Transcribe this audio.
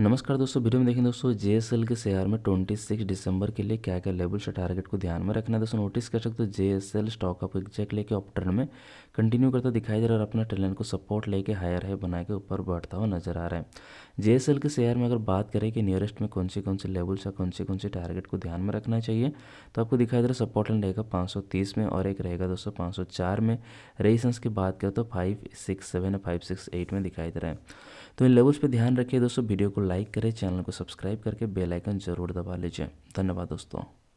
नमस्कार दोस्तों वीडियो में देखें दोस्तों एल के शेयर में 26 दिसंबर के लिए क्या क्या लेवल से टारगेट को ध्यान में रखना है दोस्तों नोटिस कर सकते हो जे एस एल स्टॉक आप एग्जैक्ट लेके ऑप्टर्न में कंटिन्यू करता दिखाई दे रहा है और अपना टैलेंट को सपोर्ट लेके हायर है बना के ऊपर बढ़ता हुआ नजर आ रहा है एल के शेयर में अगर बात करें कि नियरेस्ट में कौन से कौन सी लेवल्स या कौन से कौन से टारगेट को ध्यान में रखना चाहिए तो आपको दिखाई दे रहा है सपोर्ट लाइन रहेगा पाँच में और एक रहेगा दोस्तों पाँच oh में रेजिस्टेंस की बात करें तो five six seven five six eight में दिखाई दे रहा है तो इन लेवल्स पे ध्यान रखिए दोस्तों वीडियो को लाइक करें चैनल को सब्सक्राइब करके बेल आइकन जरूर दबा लीजिए धन्यवाद दोस्तों